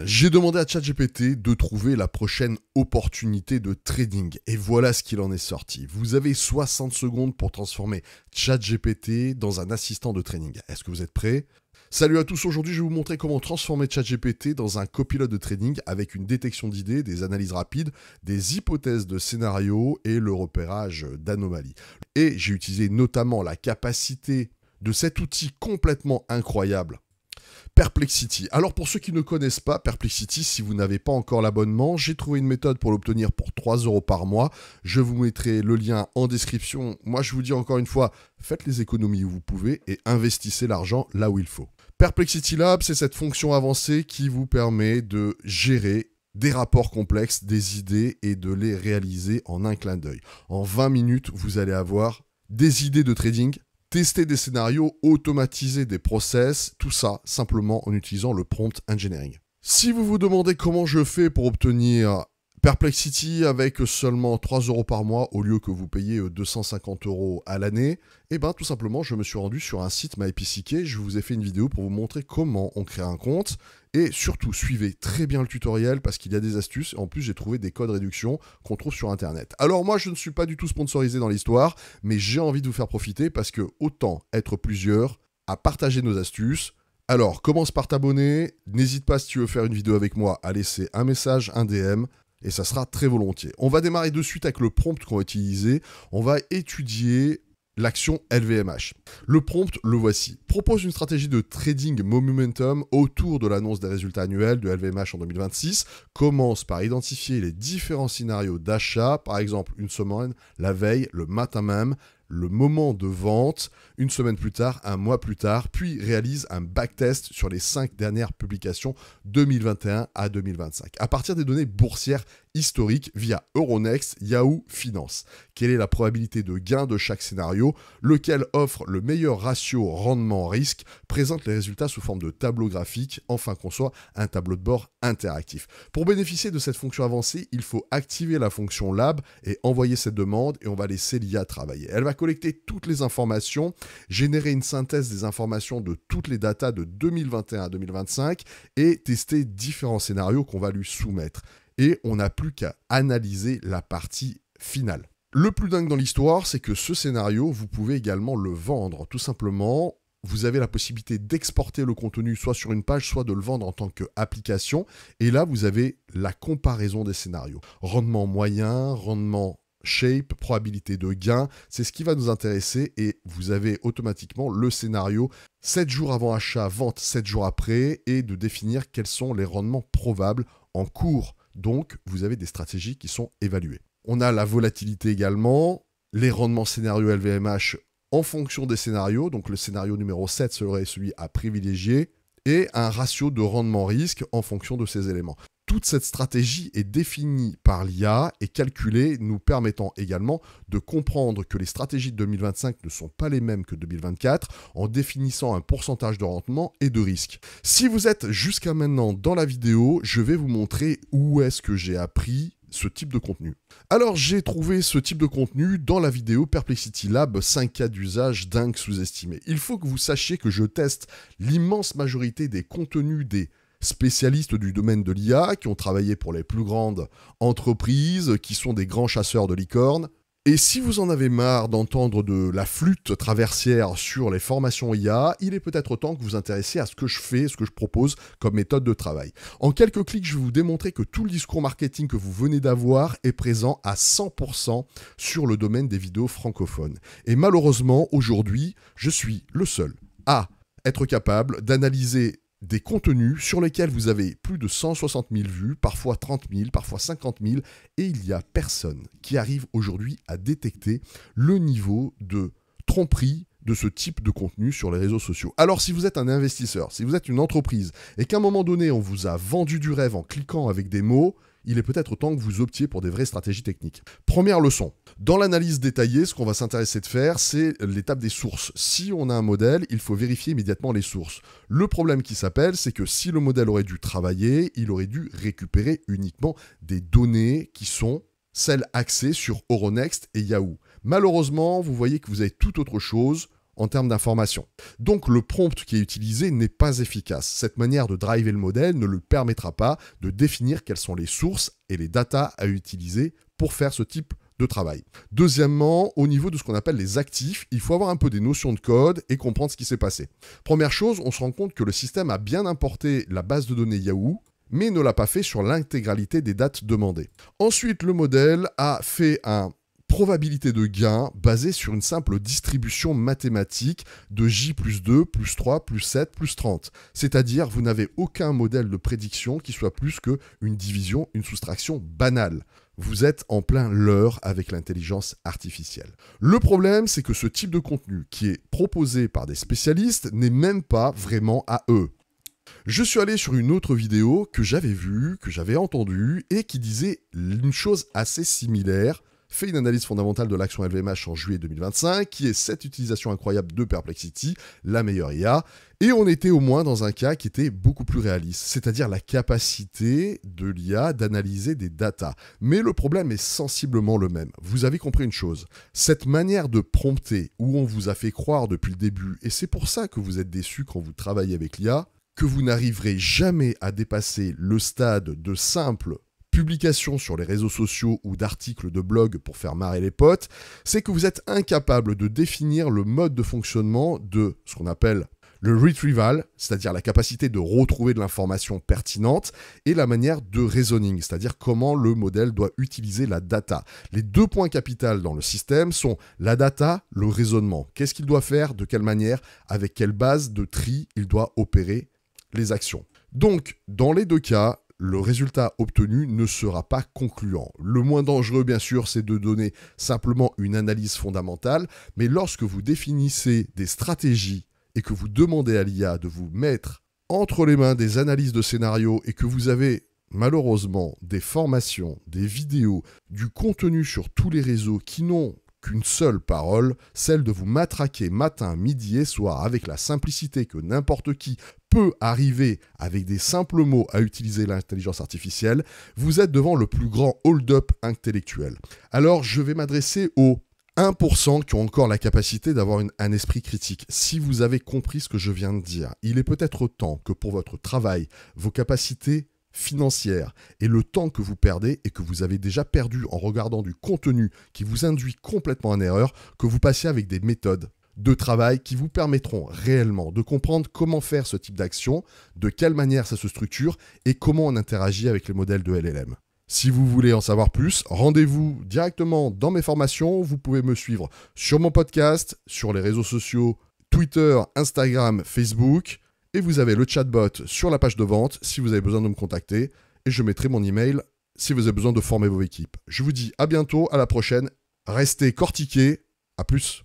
J'ai demandé à ChatGPT de trouver la prochaine opportunité de trading et voilà ce qu'il en est sorti. Vous avez 60 secondes pour transformer ChatGPT dans un assistant de trading. Est-ce que vous êtes prêts Salut à tous, aujourd'hui je vais vous montrer comment transformer ChatGPT dans un copilote de trading avec une détection d'idées, des analyses rapides, des hypothèses de scénarios et le repérage d'anomalies. Et j'ai utilisé notamment la capacité de cet outil complètement incroyable Perplexity. Alors pour ceux qui ne connaissent pas Perplexity, si vous n'avez pas encore l'abonnement, j'ai trouvé une méthode pour l'obtenir pour 3 euros par mois. Je vous mettrai le lien en description. Moi je vous dis encore une fois, faites les économies où vous pouvez et investissez l'argent là où il faut. Perplexity Lab, c'est cette fonction avancée qui vous permet de gérer des rapports complexes, des idées et de les réaliser en un clin d'œil. En 20 minutes, vous allez avoir des idées de trading, tester des scénarios, automatiser des process, tout ça simplement en utilisant le prompt engineering. Si vous vous demandez comment je fais pour obtenir Perplexity avec seulement 3 euros par mois au lieu que vous payez 250 euh, euros à l'année, et eh ben tout simplement je me suis rendu sur un site MyPCK, je vous ai fait une vidéo pour vous montrer comment on crée un compte, et surtout suivez très bien le tutoriel parce qu'il y a des astuces, en plus j'ai trouvé des codes réduction qu'on trouve sur internet. Alors moi je ne suis pas du tout sponsorisé dans l'histoire, mais j'ai envie de vous faire profiter parce que autant être plusieurs à partager nos astuces, alors commence par t'abonner, n'hésite pas si tu veux faire une vidéo avec moi à laisser un message, un DM, et ça sera très volontiers. On va démarrer de suite avec le prompt qu'on va utiliser. On va étudier l'action LVMH. Le prompt, le voici. Propose une stratégie de trading momentum autour de l'annonce des résultats annuels de LVMH en 2026. Commence par identifier les différents scénarios d'achat, par exemple une semaine, la veille, le matin même, le moment de vente une semaine plus tard, un mois plus tard, puis réalise un backtest sur les cinq dernières publications 2021 à 2025. À partir des données boursières historique via Euronext, Yahoo Finance. Quelle est la probabilité de gain de chaque scénario Lequel offre le meilleur ratio rendement-risque Présente les résultats sous forme de tableau graphique, enfin qu'on soit un tableau de bord interactif. Pour bénéficier de cette fonction avancée, il faut activer la fonction Lab et envoyer cette demande et on va laisser l'IA travailler. Elle va collecter toutes les informations, générer une synthèse des informations de toutes les datas de 2021 à 2025 et tester différents scénarios qu'on va lui soumettre et on n'a plus qu'à analyser la partie finale. Le plus dingue dans l'histoire, c'est que ce scénario, vous pouvez également le vendre. Tout simplement, vous avez la possibilité d'exporter le contenu soit sur une page, soit de le vendre en tant qu'application. Et là, vous avez la comparaison des scénarios. Rendement moyen, rendement shape, probabilité de gain, c'est ce qui va nous intéresser et vous avez automatiquement le scénario 7 jours avant achat, vente 7 jours après et de définir quels sont les rendements probables en cours donc, vous avez des stratégies qui sont évaluées. On a la volatilité également, les rendements scénario LVMH en fonction des scénarios. Donc, le scénario numéro 7 serait celui à privilégier et un ratio de rendement risque en fonction de ces éléments. Toute cette stratégie est définie par l'IA et calculée, nous permettant également de comprendre que les stratégies de 2025 ne sont pas les mêmes que 2024 en définissant un pourcentage de rendement et de risque. Si vous êtes jusqu'à maintenant dans la vidéo, je vais vous montrer où est-ce que j'ai appris ce type de contenu. Alors j'ai trouvé ce type de contenu dans la vidéo Perplexity Lab 5 cas d'usage dingue sous-estimé. Il faut que vous sachiez que je teste l'immense majorité des contenus des spécialistes du domaine de l'IA, qui ont travaillé pour les plus grandes entreprises, qui sont des grands chasseurs de licornes. Et si vous en avez marre d'entendre de la flûte traversière sur les formations IA, il est peut-être temps que vous intéressiez à ce que je fais, ce que je propose comme méthode de travail. En quelques clics, je vais vous démontrer que tout le discours marketing que vous venez d'avoir est présent à 100% sur le domaine des vidéos francophones. Et malheureusement, aujourd'hui, je suis le seul à être capable d'analyser des contenus sur lesquels vous avez plus de 160 000 vues, parfois 30 000, parfois 50 000, et il n'y a personne qui arrive aujourd'hui à détecter le niveau de tromperie de ce type de contenu sur les réseaux sociaux. Alors si vous êtes un investisseur, si vous êtes une entreprise, et qu'à un moment donné on vous a vendu du rêve en cliquant avec des mots, il est peut-être temps que vous optiez pour des vraies stratégies techniques. Première leçon. Dans l'analyse détaillée, ce qu'on va s'intéresser de faire, c'est l'étape des sources. Si on a un modèle, il faut vérifier immédiatement les sources. Le problème qui s'appelle, c'est que si le modèle aurait dû travailler, il aurait dû récupérer uniquement des données qui sont celles axées sur Euronext et Yahoo. Malheureusement, vous voyez que vous avez tout autre chose en termes d'information. Donc le prompt qui est utilisé n'est pas efficace. Cette manière de driver le modèle ne le permettra pas de définir quelles sont les sources et les datas à utiliser pour faire ce type de travail. Deuxièmement, au niveau de ce qu'on appelle les actifs, il faut avoir un peu des notions de code et comprendre ce qui s'est passé. Première chose, on se rend compte que le système a bien importé la base de données Yahoo, mais ne l'a pas fait sur l'intégralité des dates demandées. Ensuite, le modèle a fait un probabilité de gain basée sur une simple distribution mathématique de J plus 2, plus 3, plus 7, plus 30. C'est-à-dire, vous n'avez aucun modèle de prédiction qui soit plus qu'une division, une soustraction banale vous êtes en plein leurre avec l'intelligence artificielle. Le problème, c'est que ce type de contenu qui est proposé par des spécialistes n'est même pas vraiment à eux. Je suis allé sur une autre vidéo que j'avais vue, que j'avais entendue et qui disait une chose assez similaire fait une analyse fondamentale de l'action LVMH en juillet 2025, qui est cette utilisation incroyable de Perplexity, la meilleure IA, et on était au moins dans un cas qui était beaucoup plus réaliste, c'est-à-dire la capacité de l'IA d'analyser des datas. Mais le problème est sensiblement le même. Vous avez compris une chose, cette manière de prompter où on vous a fait croire depuis le début, et c'est pour ça que vous êtes déçu quand vous travaillez avec l'IA, que vous n'arriverez jamais à dépasser le stade de simple publication sur les réseaux sociaux ou d'articles de blog pour faire marrer les potes, c'est que vous êtes incapable de définir le mode de fonctionnement de ce qu'on appelle le retrieval, c'est-à-dire la capacité de retrouver de l'information pertinente, et la manière de reasoning, c'est-à-dire comment le modèle doit utiliser la data. Les deux points capitaux dans le système sont la data, le raisonnement. Qu'est-ce qu'il doit faire, de quelle manière, avec quelle base de tri il doit opérer les actions. Donc, dans les deux cas, le résultat obtenu ne sera pas concluant. Le moins dangereux, bien sûr, c'est de donner simplement une analyse fondamentale, mais lorsque vous définissez des stratégies et que vous demandez à l'IA de vous mettre entre les mains des analyses de scénarios et que vous avez malheureusement des formations, des vidéos, du contenu sur tous les réseaux qui n'ont qu'une seule parole, celle de vous matraquer matin, midi et soir avec la simplicité que n'importe qui peut arriver avec des simples mots à utiliser l'intelligence artificielle, vous êtes devant le plus grand hold-up intellectuel. Alors je vais m'adresser aux 1% qui ont encore la capacité d'avoir un esprit critique. Si vous avez compris ce que je viens de dire, il est peut-être temps que pour votre travail, vos capacités financière et le temps que vous perdez et que vous avez déjà perdu en regardant du contenu qui vous induit complètement en erreur, que vous passez avec des méthodes de travail qui vous permettront réellement de comprendre comment faire ce type d'action, de quelle manière ça se structure et comment on interagit avec les modèles de LLM. Si vous voulez en savoir plus, rendez-vous directement dans mes formations. Vous pouvez me suivre sur mon podcast, sur les réseaux sociaux Twitter, Instagram, Facebook et vous avez le chatbot sur la page de vente si vous avez besoin de me contacter. Et je mettrai mon email si vous avez besoin de former vos équipes. Je vous dis à bientôt, à la prochaine. Restez cortiqués. À plus.